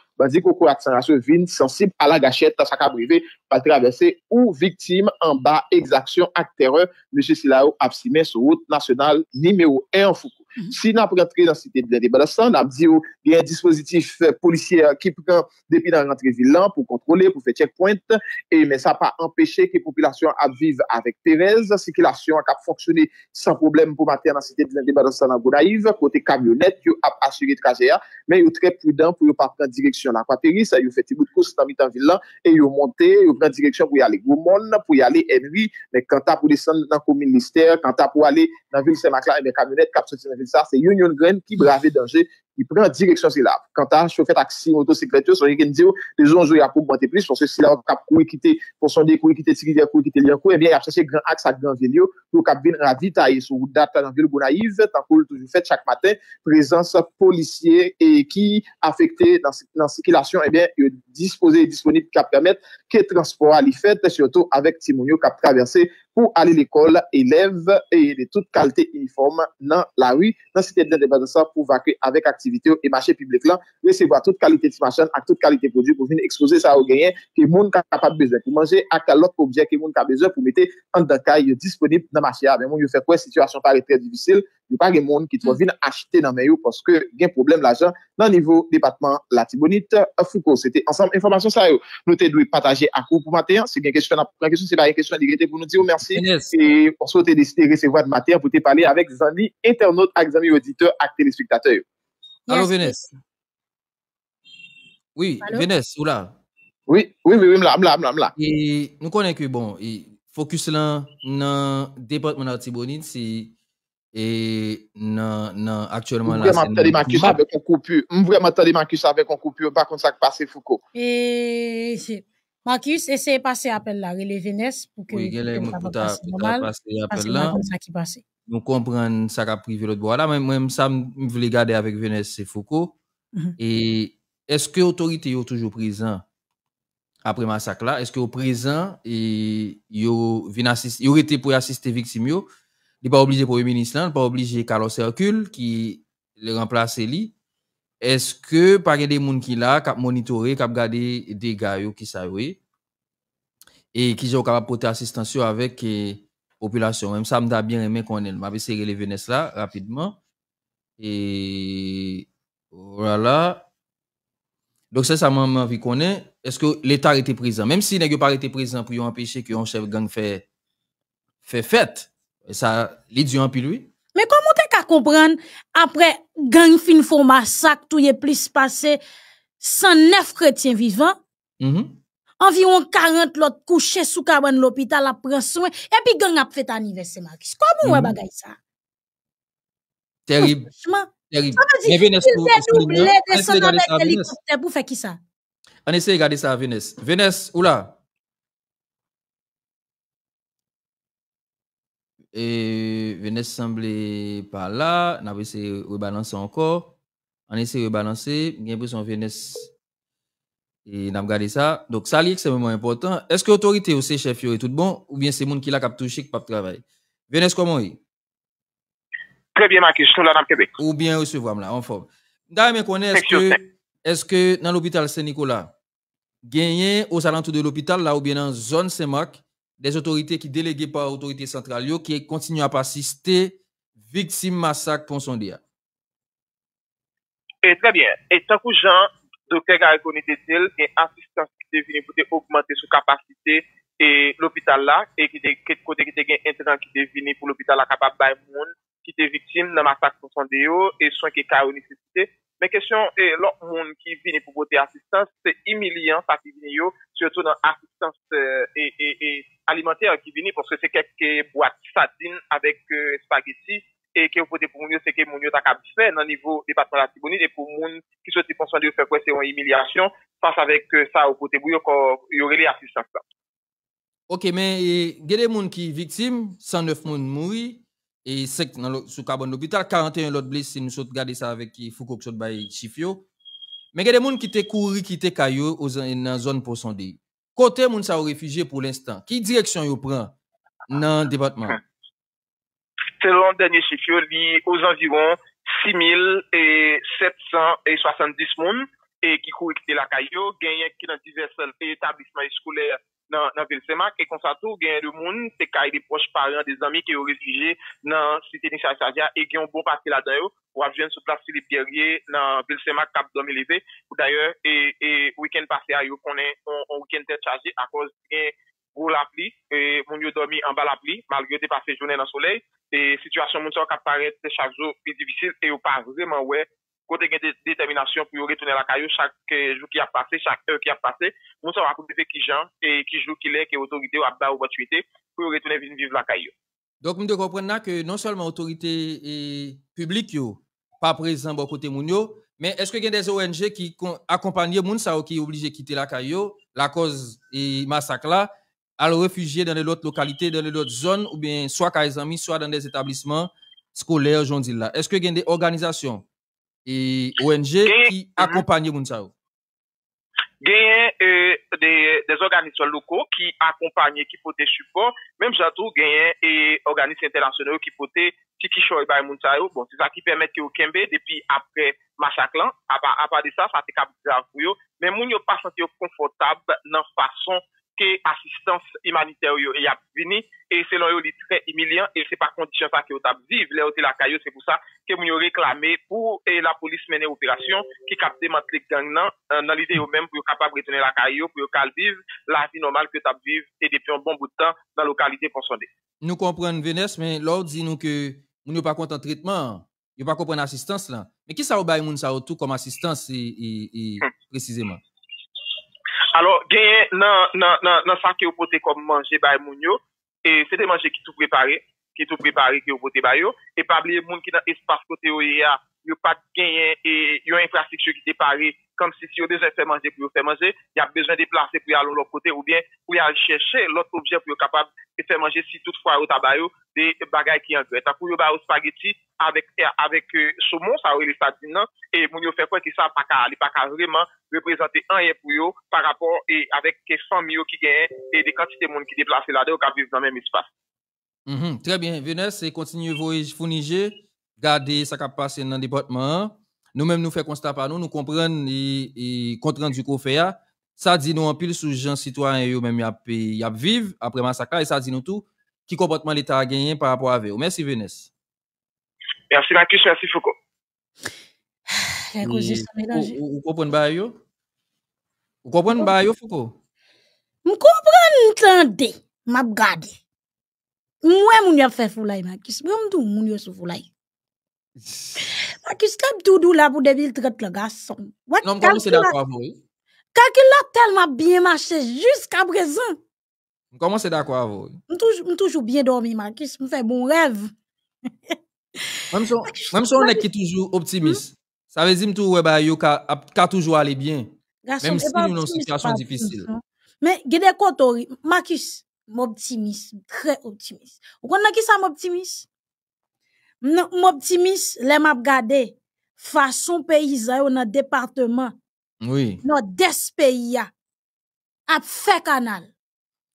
Speaker 4: koko accélération vine sensible à la gâchette, à chaque privé, pas traverser ou victime en bas exaction acte terreur, monsieur Silao absimé sur route nationale numéro 1 en Foucault. Mhm. Sinan pou rentre nan sitte di Zendibarastan, nan ap di yo gen dispositif polisye ki pran depi nan rentre vilan pou kontrole, pou fe tchekpoint, men sa pa empeshe ki populasyon ap vive avek Terez, se ki lasyon ak ap foksyone san problem pou mater nan sitte di Zendibarastan nan Gonaiv, kote kamyonet, yo ap asyri traje ya, men yo tre pwidan pou yo pa pran direksyon lakwa teri, sa yo feti mout kous nan mitan vilan, e yo monte, yo pran direksyon pou yale Goumon, pou yale Henry, men kanta pou desan nan komilister, kanta pou ale nan vil Semakla e men kamyonet, ça, c'est Union Green qui bravait danger preman direksyon se la. Kantan, chou fèt ak si motosekretyo, son yon gen diyo, le zonjou yako bante plis, pon se si la wak kap kou ekite, pon son diyo kou ekite, si kou ekite liankou, ebyen ap chansye gran ak sa gran velio, pou kap bin ravita yi sou, datan an vil bonayiv, tan pou loutoujou fèt chak maten, prezans polisye, e ki afekte nan sikilasyon, ebyen yon dispose, disponib kap permèt, ke transport alifèt, chou yoto avèk timonyo kap praversè, pou alè l'ekol, elèv, e y et marché public là, recevoir toute qualité de machin à toute qualité de produit pour venir exposer ça au gagnant que le monde capable de besoin pour manger à quel autre objet que le monde a besoin pour mettre en d'un disponible dans le marché. Ah, mais moi, je fais quoi? Situation paraît très difficile. Il n'y a pas de monde qui doit mm. venir acheter dans le maillot parce que il y a un problème l'argent dans le niveau département Latibonite. Foucault, c'était ensemble. Information, ça, nous vous dû partager à vous pour matin. C'est vous question, la question, c'est pas question pour nous dire merci. Et pour souhaiter de recevoir de matin pour te parler avec Zami, internautes, avec auditeurs auditeur, avec spectateurs.
Speaker 2: Allô, Vénès Oui, Vénès, ou là Oui, oui, oui, oui, m'la, m'la, m'la. Et nous connaissons que, bon, et focus là, dans le département d'Artibonite, c'est. Et non, non, actuellement là. c'est... avec
Speaker 4: un coupure. Vraiment t'as des avec un coupure. Par contre, ça passe Foucault. Et.
Speaker 1: Marcus, essaye de passer appel là, est Vénèse, pour que. Oui, quelqu'un pour passer appel là. ça qui
Speaker 2: Nous comprenons ça qui a privé l'autre bois là. Mais moi, ça, je voulais garder avec Vénès et Foucault. Mhm. Et est-ce que l'autorité est toujours présente après massacre là? Est-ce que présente présent, ils a été pour assister victime yo? Il n'est pas obligé pour le ministre là, il n'est pas obligé Carlos Hercule qui le remplace lui. Est-ce que par des gens qui sont là, qui ont monitoré, qui ont gardé des gars qui savent, et qui ont apporté l'assistance avec la eh, population Même ça, me bien aimé qu'on ait le les les là rapidement. Et voilà. Donc ça, ça m'a qu'on ait Est-ce que l'État était présent Même si n'a pas été présent pour empêcher qu'un chef gang fait fait fête, ça l'a dit mais
Speaker 1: comment comprendre après gang fin fo massacre tout y est plus passé 109 chrétiens vivants mhm. environ 40 l'autre couché sous cabane l'hôpital à prendre soin et puis gang a fait anniversaire comment mm -hmm. bagaille ça terrible terrible mais venez pour faire qui ça
Speaker 2: on essaie de regarder ça venez venez où là et Vénès sembler par là, on a essayé de rebalancer encore. On a essayé de rebalancer, j'ai l'impression de rebalancer. et on a gardé ça. Donc ça c'est extrêmement important. Est-ce que l'autorité aussi chef est tout bon ou bien c'est monde qui l'a cap touché qui pas travail? Vénès comment est? Très bien
Speaker 4: je suis là dans le Québec.
Speaker 2: Ou bien recevoir là en forme. D'ailleurs, connaît est-ce que est-ce que dans l'hôpital Saint-Nicolas gagné aux alentours de l'hôpital là ou bien dans la zone Saint-Marc Des otorite ki delege par otorite central yo ki kontinu ap asiste, viksim masak pon sonde ya.
Speaker 4: E tre bien, e tankou jan, doke gare konite tel, e ansistans ki te vini pou te augmente sou kapasite e l'opital la, e ki te kote ki te gen entenant ki te vini pou l'opital la kapap bay moun, ki te viksim nan masak pon sonde yo, e son ke ka ou nisiste. Men kesyon, e, lò moun ki vini pou pote asistans, se imilyan sa ki vini yo, surtout nan asistans e, e, alimenter ki vini, porske se kek boat satin avek spageti, e ke ou pote pou moun yo se ke moun yo takabiswe nan nivou debatman la tibouni, de pou moun ki sou ti ponsan diyo fekwese yon imilyasyon, fache avek sa ou pote bou yo kor yore li asistans.
Speaker 2: Ok, men, gede moun ki viktime, 109 moun moui, E sek nan soukabon lopital, 41 lot blis si nou sot gade sa avek ki fukok sot baye chifyo. Men gade moun ki te kouri ki te kayo ou e nan zon po sonde. Kote moun sa ou refije pou l'instant, ki direksyon yo pran nan debatman?
Speaker 4: Selon denye chifyo li ou zanviron 6.770 moun e ki kouri ki te la kayo, genye ki nan diversel etablisman eskouler. nan Belsemak e konsatu gen yon moun te kay di poch paran de zami ki yo rezije nan siti ni chal chalja e gen yon bo pati la dayo wap jen sou plap si li pierye nan Belsemak kap domi leve ou dayo e wikend pase a yo konen on wikend ten chalje a koz gen go la pli e moun yo domi an ba la pli malgye te pase jounen nan soley e sityasyon moun son kap parete chak jo pi divisil e yo panjouze man wè côté de détermination pour retourner à la caillou chaque jour qui a passé, chaque heure qui a passé, nous savons pour qui Jean et qui joue qui l'est, qui autorité ou abat opportunité pour retourner vivre la caillou.
Speaker 2: Donc, nous devons comprendre que non seulement l'autorité publique n'est pas présente bon côté Mounio, mais est-ce qu'il y a des ONG qui accompagnent Mounsao qui sont obligés de quitter la caillou, la cause et massacre à le réfugier dans les autres localités, dans les autres zones, ou bien soit à les amis, soit dans des établissements scolaires, je j'en dis là. Est-ce qu'il y a des organisations E ONG ki akompanye moun sa yo?
Speaker 4: Genyen e des organisasyon loko ki akompanye, ki pote support, menm jatou genyen e organisasyon internasyonaryo ki pote ki ki choy bay moun sa yo, bon, se sa ki pemet ki yo kembe depi apre masaklan, apre apre de sa, sa te kapite akou yo, menm moun yo pa sante yo konfortab nan fason ke asistans imanitè yo yo e yap vini, e se lon yo li tre emilyan, e se pa kondisyon fa ki yo tap viv, le ote la kayo, se pou sa, ke moun yo reklamè pou e la polis menè operasyon, ki kapte matlik gang nan, euh, nan lide yo men pou yo kapap retene la kayo, pou yo kal viv, la vi normal ki yo tap viv, e depi an bon boutan, nan lokalite pon sonde.
Speaker 2: Nou kompren vènes, men lò di nou ke moun yo pa kontan tritman, yo pa kompren asistans lan, men ki sa wabay moun sa wotou kom asistans, hmm. prezizèman?
Speaker 4: Alors, genyen nan sa keopote kom manje bay moun yo, e, se te manje ki tou prepare, ki tou prepare keopote bay yo, e pabliye moun ki nan espas kote yo ye ya, yo pat genyen, e, yo infrastiksyo ki te pare, Kam si si yo dezen fè manje pou yo fè manje, ya bezwen de plase pou yo alon lò kote ou bien pou yo al chèche lòt obje pou yo kapab fè manje si tout fwa yo tabayo de bagay ki an kwe. Takou yo ba yo spageti avèk euh, soumon sa ou ili sa din nan e moun yo fè kwen ki sa paka li paka vreman reprezenté an ye pou yo par rapport e avèk ke 100 miyo ki gen e de kantite moun ki de plase la de ou kapive nan mèm espase.
Speaker 2: Trè bè, vènes, e kontinu vou founije gade sa kapase nan debatman an. Nou menm nou fe konsta pa nou, nou kompren kontran di ko fe ya, sa di nou anpil sou jan sitwaen yo menm yap viv apre masaka e sa di nou tou ki kompotman li ta genyen parapwa ave yo. Mersi, Vénez.
Speaker 4: Mersi, Makis. Mersi, Fouko. E
Speaker 2: gozi, Samedanji. Ou kompon ba yo? Ou kompon ba yo, Fouko?
Speaker 1: M kompon ntande, map gade. Mwen moun yap fe foulay, Makis. Mwen moun yos foulay. Mwen moun yos foulay. Marcus, tu doudou là pour traiter le garçon. What non, comment c'est d'accord avec vous. il a tellement bien marché jusqu'à présent.
Speaker 2: Comment c'est d'accord avec vous?
Speaker 1: Je toujours bien dormi, Marcus. Je fais bon rêve.
Speaker 2: même si même on est toujours hmm? optimiste, ça veut dire que bah, eh ben, yo toujours aller bien.
Speaker 1: même eh si nous ben, avons une situation difficile. Mais, gede kotori, Marcus, optimiste, très optimiste. Vous connaissez qui ça optimiste? m'optimise, m'optimiste, les m'ap gade, façon paysan ou le département. Oui. Nan des pays ya. Ap canal.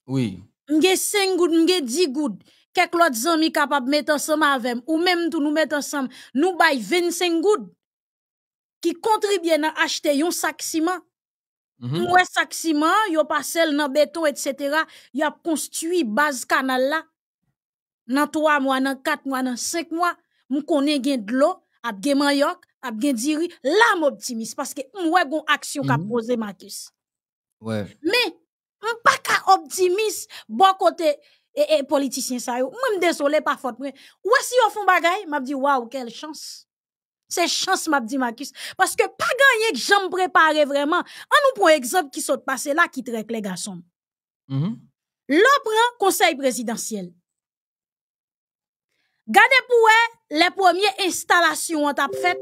Speaker 1: Oui. M'ge 5 goud, m'ge 10 goud. Kek l'autre zami de mettre ensemble avec Ou même tout nous mettre ensemble. Nous bay 25 goud. Qui contribue à acheter un sac ciment. Mm Mouè sac ciment, pas parcelle, nan béton, etc. Yon construit base canal là dans 3 mois, dans 4 mois, dans 5 mois, je connais gen de l'eau, je connais a gen diri, là, optimiste parce que je gon action qui mhm. poser Marcus. Mais, je suis pas optimiste, bon côté et, e, politicien, ça yo. Même désolé, parfois, mais, ou si des font bagay, m'a dit, waouh, quelle chance. C'est chance, m'a dit, Marcus. Parce que pas gagné que j'en prépare vraiment. On nous, pour exemple, qui saute passer là, qui traque les garçons. Mhm. L'opre, conseil présidentiel. Gardez pour les premières installations ont t'a faites,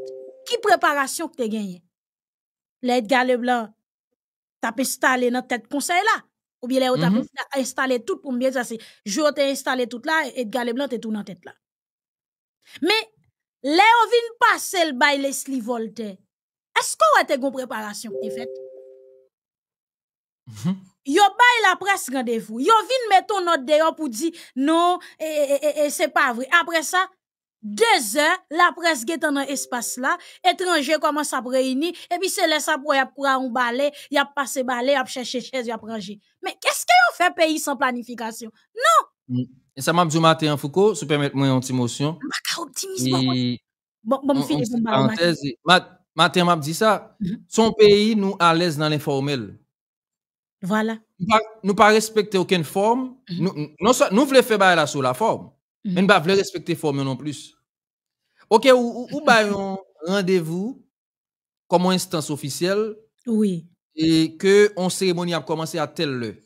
Speaker 1: qui préparation que t'es gagné. L'Edgar Leblanc t'a installé notre tête conseil là ou bien les mm mm-hmm. installé tout pour bien ça c'est je t'ai installé tout là et Edgar Leblanc t'es tout dans tête là. Mais vient passer le by Leslie Voltaire. Est-ce qu'on a une préparation qui as faite Mhm. Yo bay la presse rendez-vous. Yo vin metton note dehors pour dire non et c'est pas vrai. Après ça, deux heures la presse est dans espace là, étranger commence à réunir et puis c'est là ça pour y a un balai, y a passé balai, y a chercher chaise, y a Mais qu'est-ce que fait pays sans planification
Speaker 2: Non. Mm. Et ça m'a dit en Foucault, vous permettez moi une petite émotion.
Speaker 1: Bon bon finir pour parler.
Speaker 2: m'a dit ça, mhm. son pays nous à l'aise dans l'informel. Voilà. Nous pas respecter aucune forme. Mhm. Nous, nous, voulons faire sur la forme. Mhm. Mais nous ne voulons respecter forme non plus. OK, ou, ou, un rendez-vous comme instance officielle. Oui. Et que on cérémonie a commencé à telle le.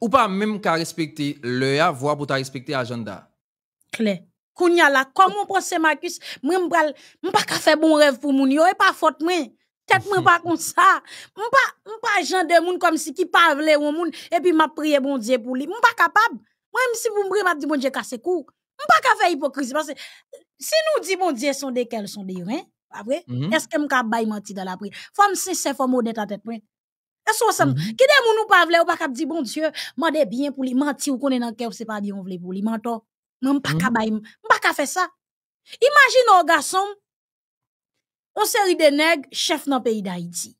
Speaker 2: Ou pas même qu'à respecter l'heure, voire pour respecter l'agenda.
Speaker 1: Clair. Kounya la, comment penser Marcus, moi m'bral, pas faire bon rêve pour moun yo et pas faute Tête moi pas comme ça. moi pas gens de monde comme si qui pas vle ou monde et puis m'a prié bon Dieu pour lui. pas capable. même si vous me m'a dit bon Dieu casse cou. moi ka faire hypocrisie parce que si nous dit bon Dieu sont quels sont des hein après mm-hmm. est-ce que m'ka bail menti dans la prière. Faut me sincère faut honnête en tête point Est-ce que ça mm-hmm. qui des moun ou pas vle ou pas cap dit bon Dieu mandé bien pour lui mentir ou connaît dans cœur c'est pas bien on vle pour lui mentor. M'pa ka mm-hmm. bail m'pa ka faire ça. Imagine un garçon on s'est de neg chef nan pays d'Haïti.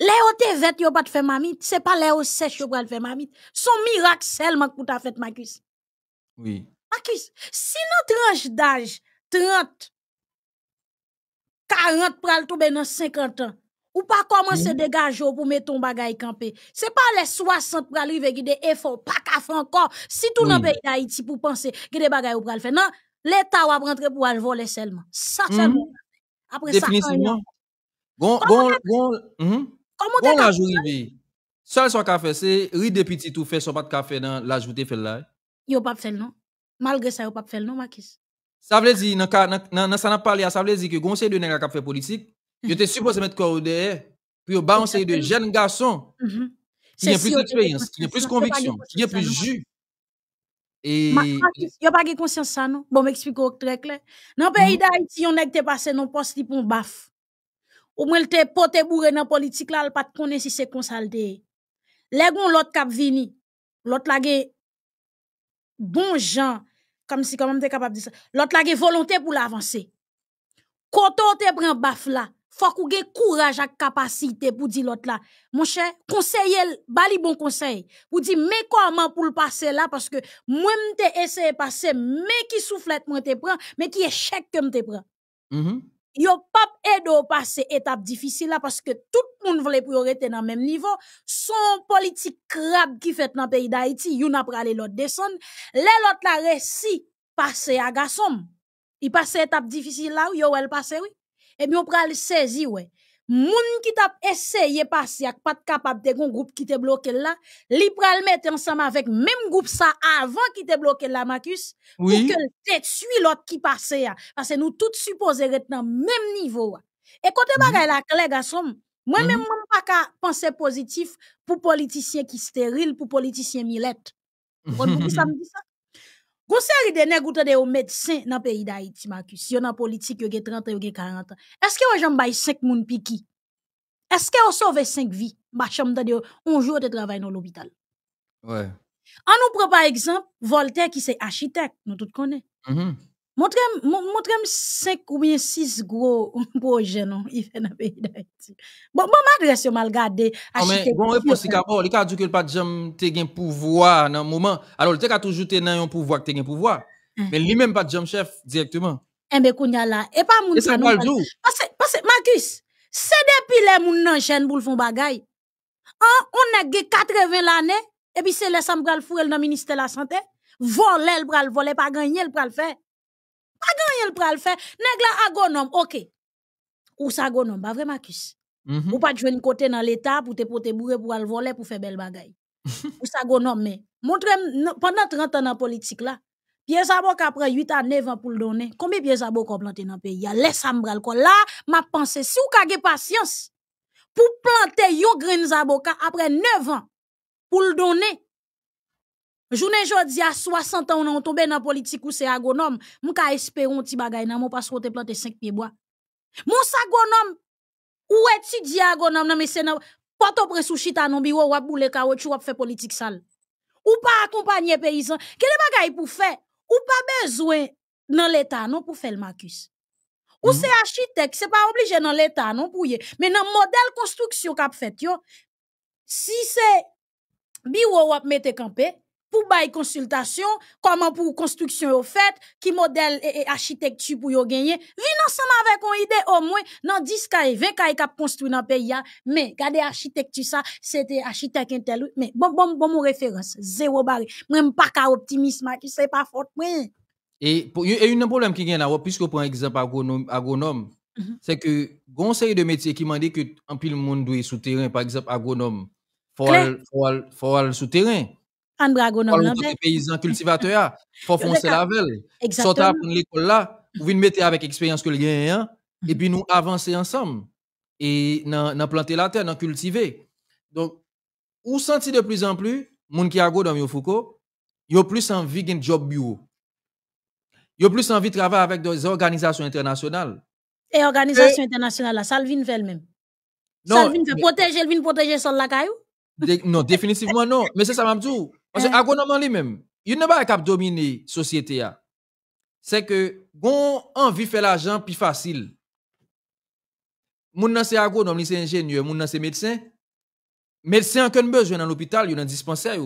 Speaker 1: les yo te n'est yo les fè mamit, se pa le yo sech yo pral fè mamit. Son miracle selman pou ta fait Makis. Oui. Makis, si nan tranche d'âge 30, 40 pral tomber dans 50 ans, ou pas commencer mm. dégager pour pou ton bagay ce n'est pas les 60 pral qui des efforts, pas qu'à faire encore, si tout nan pays pour d'Haïti pou penser gide des bagages pral faire. Non, l'État va rentre pour aller voler seulement. Ça, c'est Mm. Mm-hmm. Après Définitivement.
Speaker 2: Bon, Comment on la journée. Seul son café, c'est rire de petit tout fait, son pas de café dans l'ajouté fait là.
Speaker 1: Yo pas fait non. Malgré ça, yo pas fait non, Makis.
Speaker 2: Ça veut dire, dans, dans, ça n'a ça veut dire que gonse de nègre qui fait politique, il te supposé mettre corps derrière, puis yo conseil de jeunes garçons
Speaker 3: mm-hmm. qui ont plus d'expérience, qui ont plus conviction, qui ont plus jus. E
Speaker 1: yo pa ge konsyans sa nou, bon me ekspliko ok trek le. Nan pe iday, si yon neg te pase, non pos li pou mbaf. Ou mwen te pote bourre nan politik la, al pat konen si se konsal deye. Legon lot kap vini, lot lage bon jan, lot lage volonte pou la avanse. Koto te pren baf la, faut qu'on ait courage et capacité pour dire l'autre là. Mon cher, conseiller, bali bon conseil. Pour dire, mais comment pour le passer là? Parce que, moi, t'ai essayé de passer, mais qui souffle, moi, te prends, mais qui échec que m'te prends. Mm-hmm. Yo, pap, aide au passer étape difficile là, parce que tout le monde voulait priorité dans le même niveau. Son politique crabe qui fait dans le pays d'Haïti, yon a aller l'autre descend. Les l'autre là, récit, passer à Gassom. Il passe étape difficile là, ou yo, elle passe, oui. Et bien, on le saisi, ouais. Moun qui t'a essayé passer a pas capable de gon groupe qui te bloqué là, li le mettre ensemble avec même groupe ça avant qui te bloqué là Marcus pour que tête suit l'autre qui passe hein. là. parce que nous tous supposons être dans le même niveau. Hein. Et côté mm. bagay la clé son, moi même pas penser positif pour politicien qui stérile pour politicien milette. On ça me ça. Gonseri de neg ou te de le pays nan peyi da iti, Marcus. Yo nan politik, yo gen 30, yo gen 40. que ou jan bay 5 moun piki? que ou sauve 5 vies Bacham te de Un jour, te travay dans l'hôpital. Oui. Ouais. An nous prend par exemple, Voltaire qui est architecte. Nous tout connaissons. Mm-hmm. Montrez-moi 5 ou 6 gros projets dans le pays d'Haïti. Bon, bon, ma adresse, je mal gardé. Non, ah, mais bon, réponse, c'est qu'il
Speaker 2: n'y a pas de jambes pouvoir dans le moment. Alors, il y a toujours un pouvoir qui ont pouvoir. Hein. Mais lui-même, pas de jambes chef directement.
Speaker 1: Eh bien, c'est Et pas mon Parce que, Marcus, c'est depuis les monde dans la chaîne pour le hein, On a 80 l'année, et puis c'est le samgral fou dans le ministère de la Santé. Voler, le bras, le voler, pas gagner, le bras, le faire. Pas grand l pral fè, Nèg la agonom, ok. Ou sa agonom, vraiment, vrai, Makus. Mm -hmm. Ou jouer une kote dans l'État, pour te pote bourre pour al voler, pour faire bel bagay. ou sa agonom mais Montre, pendant 30 ans dans la, politique, zabo ka 8 à 9 ans pour le donner. Combien piye zabo dans planté dans le pays? Là, sa mbral ko ma panse, si ou avez patience patience pour planter green zabo après 9 ans pour le donner, Jounen jodi a 60 an ou nan toube nan politik ou se agonom, mou ka espè ou an ti bagay nan, mou pa sou te plante 5 pieboa. Mou sa agonom, ou eti di agonom nan, mou se nan patopre sou chitanon bi ou ap boulè ka ou chou ap fè politik sal. Ou pa akompanyè peyizan. Kè le bagay pou fè? Ou pa bezwen nan l'Etat nan pou fè l'makus. Ou hmm. se architek, se pa oblige nan l'Etat nan pou ye. Men nan model konstruksyon kap fèt yo, si se bi ou ap metè kampe, pour bail consultation, comment pour construction au fait, qui modèle et architecture pour yon gagner. Vin ensemble avec une idée au moins, dans 10 cas 20 cas qui construit dans le pays, hein. mais, gade architecture ça, c'était architecte intel, mais bon, bon, bon, mon référence, zéro barre. Même pas qu'à optimisme, hein, qui c'est pas fort,
Speaker 2: Et, pour, y a un problème qui vient là, puisque pour un exemple agronome, mhm. c'est que, conseil de métier qui m'a dit que, en pile, monde doit souterrain, par exemple, agronome, faut faut aller, faut aller souterrain.
Speaker 1: Nous Gonom ben. les
Speaker 2: paysans cultivateurs, faut foncer la velle. Sortez pour l'école là, vous venez mettre avec expérience que le gagne, et puis nous avancer ensemble. Et nous planter la terre, nous cultiver. Donc, ou senti de plus en plus, moun qui a go dans yo Foucault, yo plus envie d'un job bureau. Yo plus envie de travailler avec des organisations internationales.
Speaker 1: Et organisations internationales, ça le vient faire même. ça le vient protéger, le vient protéger son la caillou.
Speaker 2: non, définitivement non. Mais c'est ça, Mamdou. Parce que l'agronome euh, lui-même, il ne va pas dominer la société. Hein. C'est que, on envie de faire l'argent plus facile. Moun c'est agronome, c'est ingénieur, moun c'est médecin. Médecin qui a besoin dans l'hôpital, dans le dispensaire,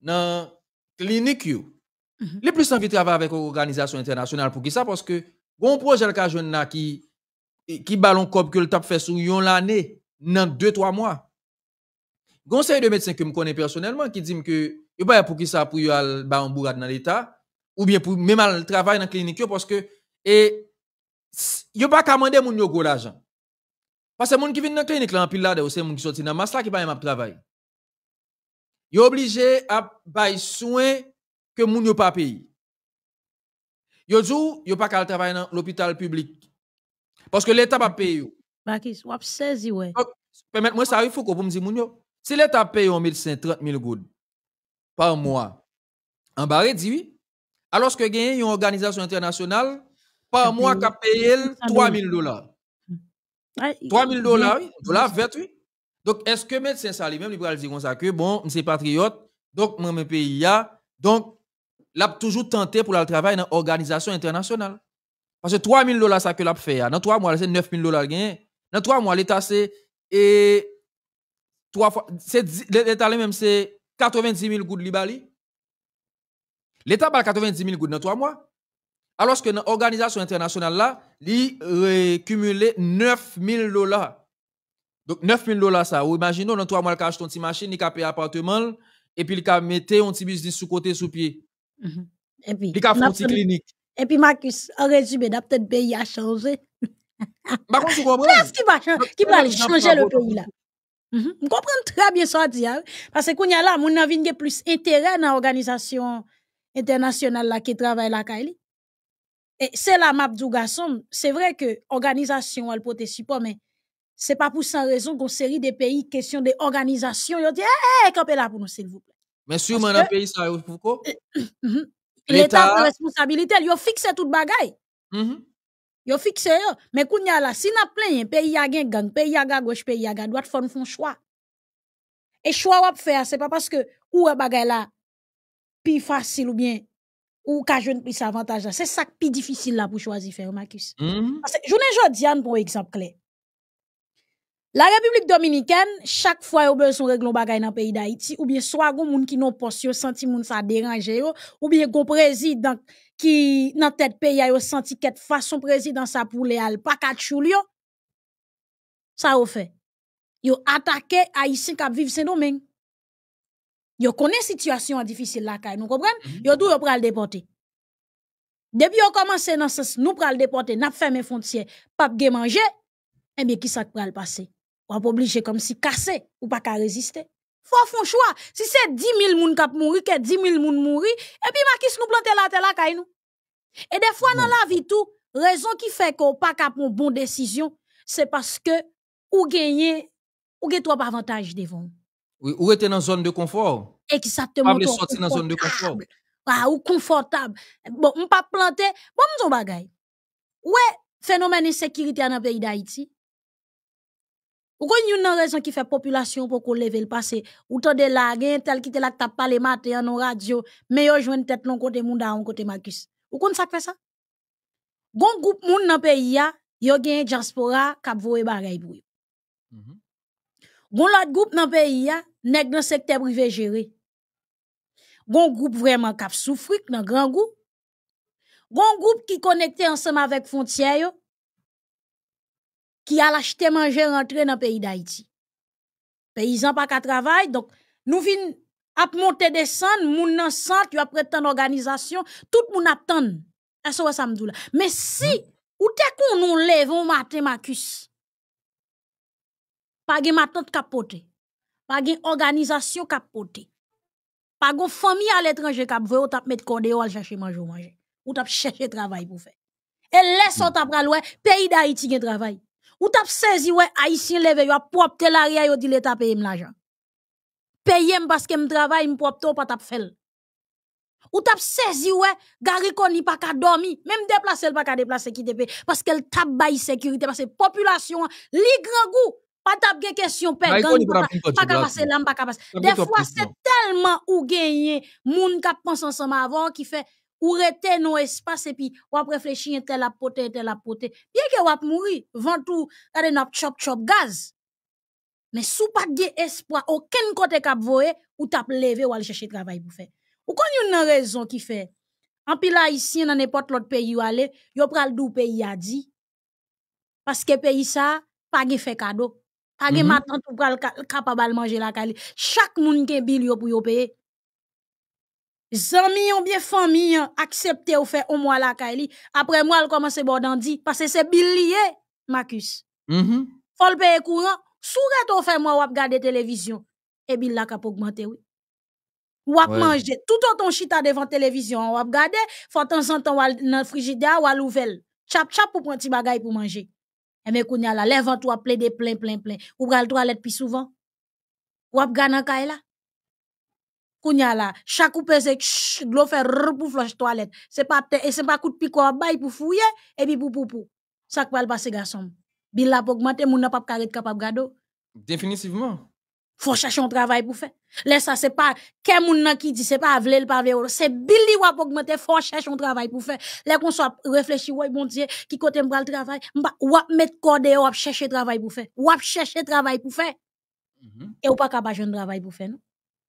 Speaker 2: dans la clinique. Mhm. Les plus envie de travailler avec l'organisation internationale pour qui ça? Parce que, un projet qui qui ballon cop que le tap fait sur yon l'année dans 2 trois mois. Conseil de médecin que me connais personnellement qui dit que Yo pas pour qui ça pour yo al ba en bourgade dans l'état ou bien pour même al travail dans clinique parce que et yo e, pas commander moun yo gros l'argent. Parce que moun qui vient dans clinique là en pile là c'est moun qui sorti dans masse là qui pas même travail. Yo obligé à bay soin que moun yo pas paye. Yo djou yo pas ka travail dans l'hôpital public. Parce que l'état pas payer yo. Bakis, wap saisi ouais. Permettez-moi ça, il faut que vous me disiez, si l'État paye un médecin 30 000 gouttes, par mois. En barré dit oui. Alors que gagne une organisation internationale par mois qui payé 3 000 dollars.
Speaker 1: 3 000 dollars, oui. Dollars
Speaker 2: 20, oui. Donc, est-ce que médecin ça lui-même, il lui dire ça que, bon, c'est patriote, donc, mon pays, a, donc, l'a toujours tenté pour le travail dans organisation internationale. Parce que 3 000 dollars, ça que l'a fait. Hein. Dans 3 mois, c'est 9 000 dollars gagné. Dans 3 mois, l'État, c'est. Et. 3 fois. L'État, même c'est 90 000 gouttes li L'État bat 90 000 gouttes dans trois mois. Alors que dans l'organisation internationale là, il cumulé 9 000 dollars. Donc 9 000 dollars ça. Ou imaginons dans trois mois, il acheté une petite machine, il un appartement, et puis il mis un petit business sous côté sous pied.
Speaker 1: Mhm. Et puis, a fait une clinique. Et puis Marcus, en résumé, d'a peut-être pays a changé. mais ce qui va changer le pays là? Mhm. Je comprends très bien ce ça, dit, parce que quand là, mon avis a plus d'intérêt dans l'organisation internationale là qui travaille là, Kaili. Et c'est la map du C'est vrai que l'organisation, elle peut te support, mais ce n'est pas pour ça raison qu'on série de pays, question des organisations. Ils dit, hé, hey, là pour nous, s'il vous plaît.
Speaker 2: Mais avez un pays, ça, pourquoi
Speaker 1: mhm. L'État a responsabilité, il a fixé tout le yo fixe yo mais kounya la si n'a plein pays a gen gang pays a ga gauche pays a ga droite fon fon choix et choix wap faire c'est pas parce que ou a bagay la pi facile ou bien ou ka jeune plus avantage c'est ça qui difficile là pour choisir faire Marcus Je mm-hmm. ne parce que jodi pour exemple Claire, la République Dominicaine, chaque fois yon besoin régler bagay dans le pays d'Haïti ou bien soit gon moun ki non poste yo senti moun sa déranger yo ou bien gon président qui dans tête pays yo senti ket façon président ça poule les al pas kachou yo. Ça au fait. Yo attaqué haïtien k'ap vivre ces domaines. Yo connaît situation difficile la kaye, nous comprenez? Mm -hmm. Yo dou yo pral déporter. Depuis ont commencé dans sens nous pral déporter, n'a fermé frontières, pas ge manger, eh bien qui ça pral passé ou pas obligé comme si cassé ou pas qu'à résister. Faut faire un choix. Si c'est 10 000 personnes qui ont mouru, que 10 000 personnes mouru, et puis, ma nous plante la télé. la kay Et des fois, dans la vie, tout, raison qui fait qu'on pas qu'à prendre une bonne décision, c'est parce que, ou gagner, ou gagne trop avantage devant.
Speaker 2: Oui, ou était dans une zone de confort.
Speaker 1: Exactement. Ou sortir dans zone de confort. Ah, ou confortable. Bon, on pas planter. Bon, nous on bagaille. le phénomène de sécurité dans le pays d'Haïti. Ou a une raison qui fait population pour qu'on lève le passé ou t'en de la gen tel qui te la t'a parlé matin en radio mais yo joine tête non côté monde en côté Marcus ou qu'on ça fait ça bon groupe moun nan pays ya yo gen diaspora k'ap voye bagay pou yo bon mm-hmm. l'autre groupe nan pays ya nèg un secteur privé géré bon groupe vraiment k'ap souffrir nan grand goût bon groupe qui connecté ensemble avec frontière a l'acheté manger rentrer dans le pays d'Haïti. paysan pas ka travay, donc nous vin ap monter, descendre moun nan centre, yo ap organisation toute tout moun attend ce que Mais Mais si, hmm? ou te kon nou levon matin, Marcus, pa gen matante kapote, pa gen organisation kapote, pa gen fami à l'étranger kapve, ou tap met kode ou al manger. manje ou manje, ou tap faire travail pou fè. Et les son tap pays pays d'Haïti gen ou t'as saisi ouais haïtien levé yo a propre l'arrière yo dit l'état paye m l'argent. Paye m m'm parce que m m'm travaille m m'm propre tout pas Ou t'as saisi ouais gariko pas ka dormi, même déplacer pas ka déplacer qui dépé parce qu'elle tape bay sécurité parce que population li grand goût pas t'a gè question pe gang, pas ka passer l'âme, pas ka passer. Des fois c'est tellement ou gagné moun k'ap pense ensemble avant qui fait ou rete non espas puis ou réfléchi, yon tel apote, tel apote. Bien que ou ap mouri, tout, kade nap chop-chop gaz. Mais sou pa ge espoir, oken kote kap voye ou tap leve al pour travail pou fe. Ou kon yon nan raison ki fe? Anpi la isi nan l'autre lot ou aller yo pral dou pays a di. Paske pays ça, pa ge fe cadeau Pa ge mm -hmm. matan tout pral kapabal manger la kali. Chaque moun gen bil yo pou yo payer. Zami yon bien famille yon au ou fait ou moins la après après moi elle commence komanse parce Parce que c'est bil liye, Makus. Mm -hmm. payer fait, moi, kouran. regarde au fe gade télévision. E bil la kap pou oui. ou. ap manje. Tout an ton chita télévision. Ou ap gade. temps, ou al nan ou à ouvel. Chap chap pour pranti bagay pou manje. et eh, me koun la. lève ou toi ple de plein, plein, plein. Ou pral toilette pi souvent. Ou ap gade nan Kounya la, chaque ou pèse, l'eau fait pour la toilette. C'est pas et c'est pas coup de picot, bah, pour fouiller, et puis pou pou pou. Ça va le passer, garçon. Bill la pour augmenter, moun n'a pas capable gado.
Speaker 2: Définitivement.
Speaker 1: Faut chercher un travail pour faire. Là, ça, c'est pas, quel moun qui dit, c'est pas avle le pavé, c'est Billy va augmenter, faut chercher un travail pour faire. Là, qu'on soit réfléchi, ouais, bon Dieu, qui côté le travail, m'ba, va mettre corde, pour chercher travail pour faire. Wap chercher travail pour faire. Mm-hmm. Et ou pas capable de travail pour faire,